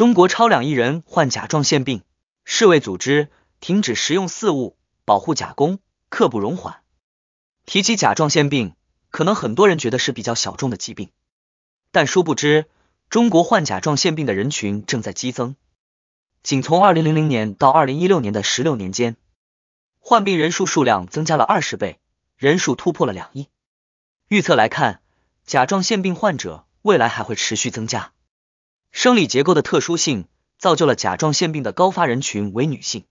中国超两亿人患甲状腺病，世卫组织停止食用四物，保护甲功刻不容缓。提起甲状腺病，可能很多人觉得是比较小众的疾病，但殊不知，中国患甲状腺病的人群正在激增。仅从二零零零年到二零一六年的十六年间，患病人数数量增加了二十倍，人数突破了两亿。预测来看，甲状腺病患者未来还会持续增加。生理结构的特殊性造就了甲状腺病的高发人群为女性。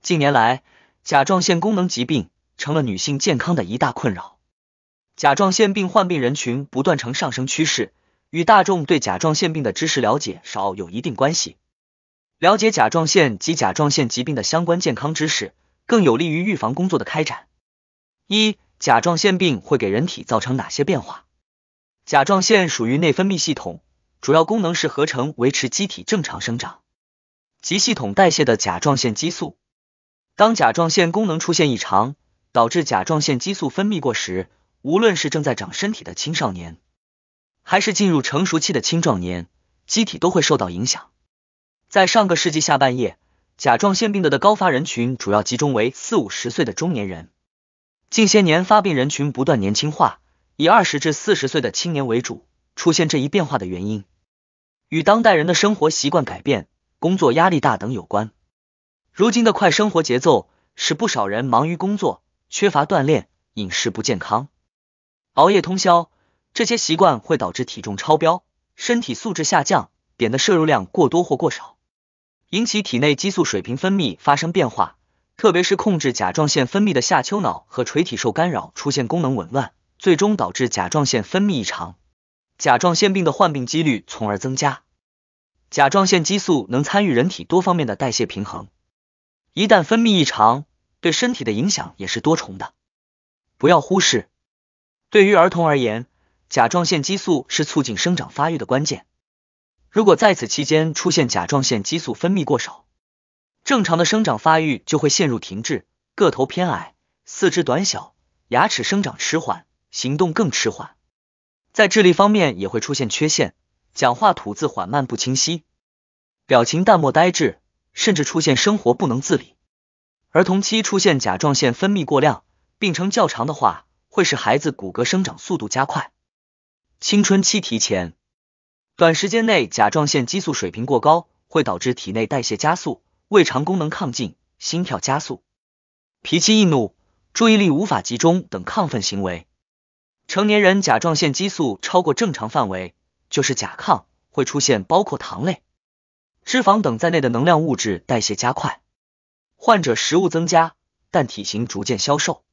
近年来，甲状腺功能疾病成了女性健康的一大困扰。甲状腺病患病人群不断呈上升趋势，与大众对甲状腺病的知识了解少有一定关系。了解甲状腺及甲状腺疾病的相关健康知识，更有利于预防工作的开展。一、甲状腺病会给人体造成哪些变化？甲状腺属于内分泌系统。主要功能是合成维持机体正常生长及系统代谢的甲状腺激素。当甲状腺功能出现异常，导致甲状腺激素分泌过时，无论是正在长身体的青少年，还是进入成熟期的青壮年，机体都会受到影响。在上个世纪下半叶，甲状腺病的的高发人群主要集中为四五十岁的中年人，近些年发病人群不断年轻化，以二十至四十岁的青年为主。出现这一变化的原因。与当代人的生活习惯改变、工作压力大等有关。如今的快生活节奏使不少人忙于工作，缺乏锻炼，饮食不健康，熬夜通宵，这些习惯会导致体重超标，身体素质下降。碘的摄入量过多或过少，引起体内激素水平分泌发生变化，特别是控制甲状腺分泌的下丘脑和垂体受干扰，出现功能紊乱，最终导致甲状腺分泌异常。甲状腺病的患病几率从而增加。甲状腺激素能参与人体多方面的代谢平衡，一旦分泌异常，对身体的影响也是多重的，不要忽视。对于儿童而言，甲状腺激素是促进生长发育的关键。如果在此期间出现甲状腺激素分泌过少，正常的生长发育就会陷入停滞，个头偏矮，四肢短小，牙齿生长迟缓，行动更迟缓。在智力方面也会出现缺陷，讲话吐字缓慢不清晰，表情淡漠呆滞，甚至出现生活不能自理。儿童期出现甲状腺分泌过量，病程较长的话，会使孩子骨骼生长速度加快，青春期提前。短时间内甲状腺激素水平过高，会导致体内代谢加速，胃肠功能亢进，心跳加速，脾气易怒，注意力无法集中等亢奋行为。成年人甲状腺激素超过正常范围，就是甲亢，会出现包括糖类、脂肪等在内的能量物质代谢加快，患者食物增加，但体型逐渐消瘦，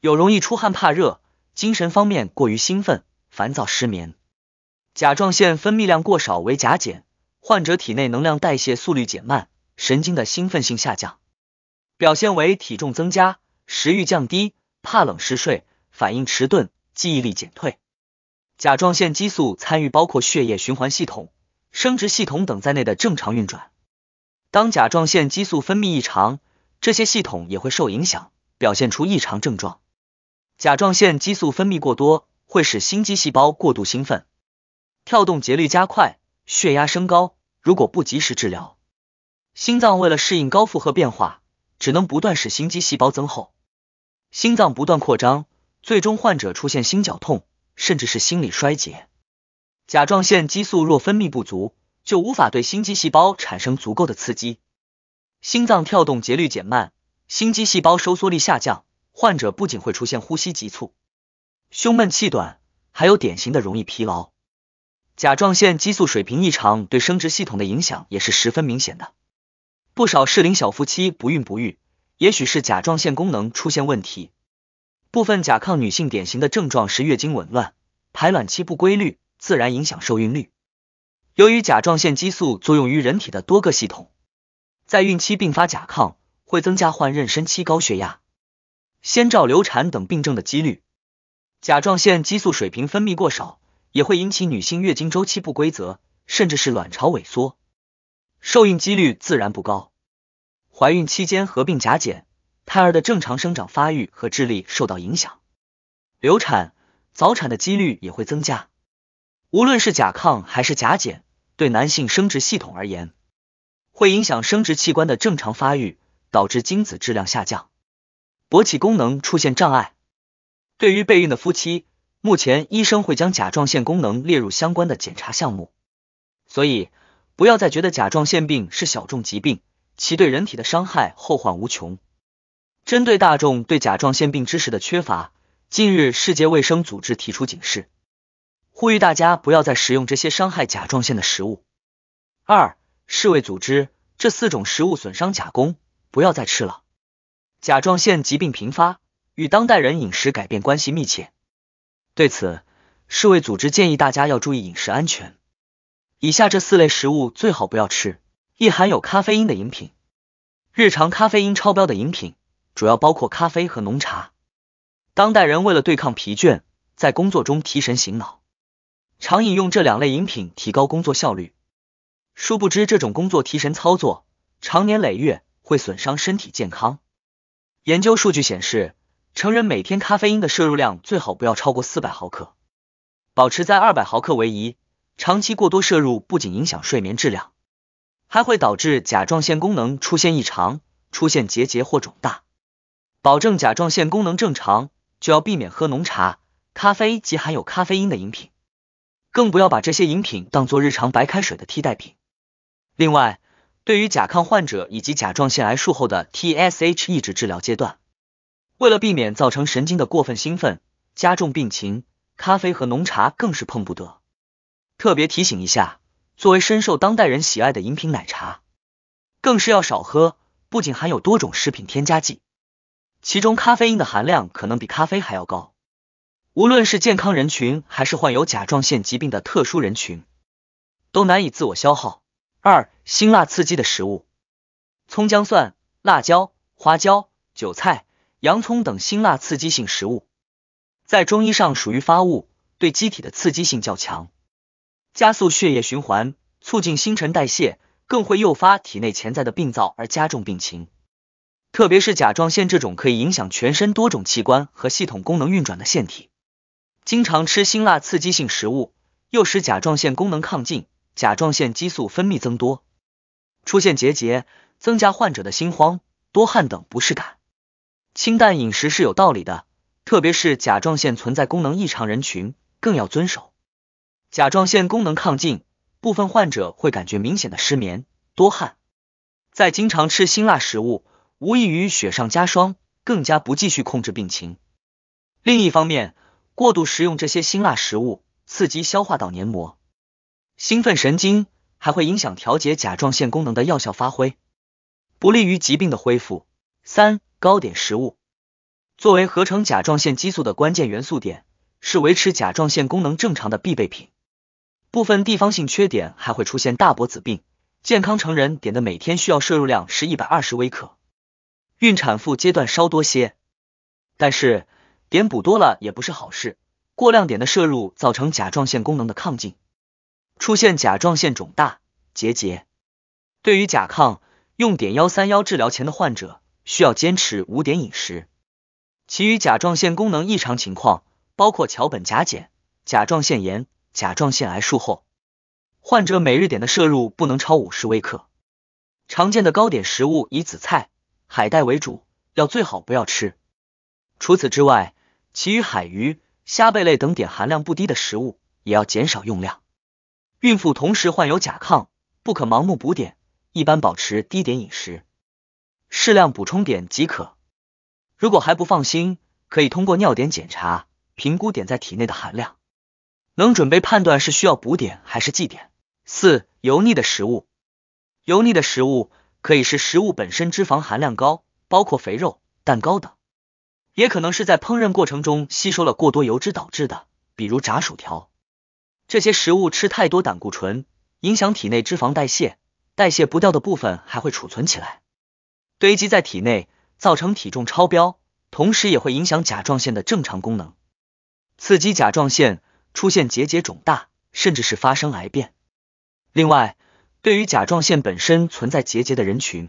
有容易出汗、怕热，精神方面过于兴奋、烦躁、失眠。甲状腺分泌量过少为甲减，患者体内能量代谢速率减慢，神经的兴奋性下降，表现为体重增加、食欲降低、怕冷、嗜睡、反应迟钝。记忆力减退，甲状腺激素参与包括血液循环系统、生殖系统等在内的正常运转。当甲状腺激素分泌异常，这些系统也会受影响，表现出异常症状。甲状腺激素分泌过多会使心肌细胞过度兴奋，跳动节律加快，血压升高。如果不及时治疗，心脏为了适应高负荷变化，只能不断使心肌细胞增厚，心脏不断扩张。最终患者出现心绞痛，甚至是心理衰竭。甲状腺激素若分泌不足，就无法对心肌细胞产生足够的刺激，心脏跳动节律减慢，心肌细胞收缩力下降。患者不仅会出现呼吸急促、胸闷气短，还有典型的容易疲劳。甲状腺激素水平异常对生殖系统的影响也是十分明显的，不少适龄小夫妻不孕不育，也许是甲状腺功能出现问题。部分甲亢女性典型的症状是月经紊乱、排卵期不规律，自然影响受孕率。由于甲状腺激素作用于人体的多个系统，在孕期并发甲亢会增加患妊娠期高血压、先兆流产等病症的几率。甲状腺激素水平分泌过少，也会引起女性月经周期不规则，甚至是卵巢萎缩，受孕几率自然不高。怀孕期间合并甲减。胎儿的正常生长发育和智力受到影响，流产、早产的几率也会增加。无论是甲亢还是甲减，对男性生殖系统而言，会影响生殖器官的正常发育，导致精子质量下降，勃起功能出现障碍。对于备孕的夫妻，目前医生会将甲状腺功能列入相关的检查项目，所以不要再觉得甲状腺病是小众疾病，其对人体的伤害后患无穷。针对大众对甲状腺病知识的缺乏，近日世界卫生组织提出警示，呼吁大家不要再食用这些伤害甲状腺的食物。二，世卫组织这四种食物损伤甲功，不要再吃了。甲状腺疾病频发与当代人饮食改变关系密切，对此，世卫组织建议大家要注意饮食安全。以下这四类食物最好不要吃：一、含有咖啡因的饮品；日常咖啡因超标的饮品。主要包括咖啡和浓茶。当代人为了对抗疲倦，在工作中提神醒脑，常饮用这两类饮品提高工作效率。殊不知，这种工作提神操作，长年累月会损伤身体健康。研究数据显示，成人每天咖啡因的摄入量最好不要超过四百毫克，保持在二百毫克为宜。长期过多摄入，不仅影响睡眠质量，还会导致甲状腺功能出现异常，出现结节或肿大。保证甲状腺功能正常，就要避免喝浓茶、咖啡及含有咖啡因的饮品，更不要把这些饮品当做日常白开水的替代品。另外，对于甲亢患者以及甲状腺癌术后的 TSH 抑制治疗阶段，为了避免造成神经的过分兴奋，加重病情，咖啡和浓茶更是碰不得。特别提醒一下，作为深受当代人喜爱的饮品，奶茶更是要少喝，不仅含有多种食品添加剂。其中咖啡因的含量可能比咖啡还要高，无论是健康人群还是患有甲状腺疾病的特殊人群，都难以自我消耗。二辛辣刺激的食物，葱、姜、蒜、辣椒、花椒、韭菜、洋葱等辛辣刺激性食物，在中医上属于发物，对机体的刺激性较强，加速血液循环，促进新陈代谢，更会诱发体内潜在的病灶而加重病情。特别是甲状腺这种可以影响全身多种器官和系统功能运转的腺体，经常吃辛辣刺激性食物，又使甲状腺功能亢进，甲状腺激素分泌增多，出现结节，增加患者的心慌、多汗等不适感。清淡饮食是有道理的，特别是甲状腺存在功能异常人群，更要遵守。甲状腺功能亢进部分患者会感觉明显的失眠、多汗，在经常吃辛辣食物。无异于雪上加霜，更加不继续控制病情。另一方面，过度食用这些辛辣食物，刺激消化道黏膜，兴奋神经，还会影响调节甲状腺功能的药效发挥，不利于疾病的恢复。三高碘食物作为合成甲状腺激素的关键元素，碘是维持甲状腺功能正常的必备品。部分地方性缺碘还会出现大脖子病。健康成人碘的每天需要摄入量是一百二十微克。孕产妇阶段稍多些，但是碘补多了也不是好事，过量碘的摄入造成甲状腺功能的亢进，出现甲状腺肿大结节。对于甲亢用碘幺三幺治疗前的患者，需要坚持无碘饮食。其余甲状腺功能异常情况，包括桥本甲减、甲状腺炎、甲状腺癌术后患者每日碘的摄入不能超五十微克。常见的高碘食物以紫菜。海带为主要，最好不要吃。除此之外，其余海鱼、虾贝类等碘含量不低的食物也要减少用量。孕妇同时患有甲亢，不可盲目补碘，一般保持低碘饮食，适量补充碘即可。如果还不放心，可以通过尿碘检查评估碘在体内的含量，能准备判断是需要补碘还是忌碘。四、油腻的食物，油腻的食物。可以是食物本身脂肪含量高，包括肥肉、蛋糕等，也可能是在烹饪过程中吸收了过多油脂导致的，比如炸薯条。这些食物吃太多，胆固醇影响体内脂肪代谢，代谢不掉的部分还会储存起来，堆积在体内，造成体重超标，同时也会影响甲状腺的正常功能，刺激甲状腺出现结节肿大，甚至是发生癌变。另外，对于甲状腺本身存在结节的人群，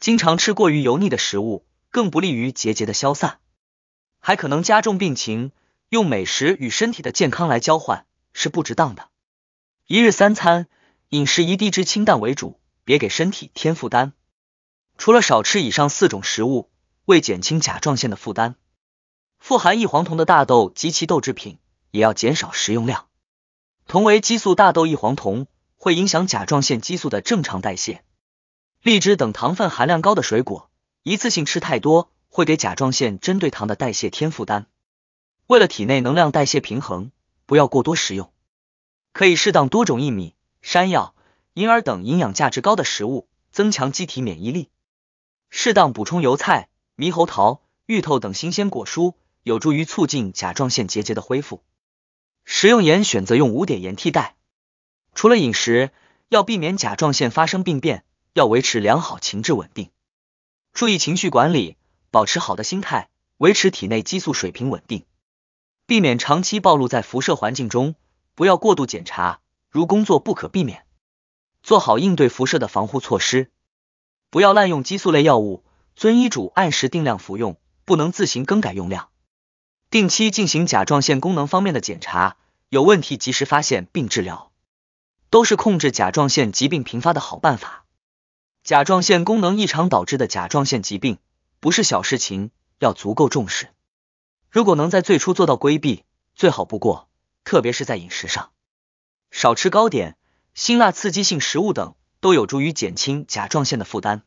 经常吃过于油腻的食物更不利于结节的消散，还可能加重病情。用美食与身体的健康来交换是不值当的。一日三餐，饮食以低脂清淡为主，别给身体添负担。除了少吃以上四种食物，为减轻甲状腺的负担，富含异黄酮的大豆及其豆制品也要减少食用量。同为激素大豆异黄酮。会影响甲状腺激素的正常代谢。荔枝等糖分含量高的水果，一次性吃太多会给甲状腺针对糖的代谢添负担。为了体内能量代谢平衡，不要过多食用。可以适当多种薏米、山药、银耳等营养价值高的食物，增强机体免疫力。适当补充油菜、猕猴桃、芋头等新鲜果蔬，有助于促进甲状腺结节的恢复。食用盐选择用无碘盐替代。除了饮食，要避免甲状腺发生病变，要维持良好情志稳定，注意情绪管理，保持好的心态，维持体内激素水平稳定，避免长期暴露在辐射环境中，不要过度检查，如工作不可避免，做好应对辐射的防护措施，不要滥用激素类药物，遵医嘱按时定量服用，不能自行更改用量，定期进行甲状腺功能方面的检查，有问题及时发现并治疗。都是控制甲状腺疾病频发的好办法。甲状腺功能异常导致的甲状腺疾病不是小事情，要足够重视。如果能在最初做到规避，最好不过。特别是在饮食上，少吃糕点、辛辣刺激性食物等，都有助于减轻甲状腺的负担。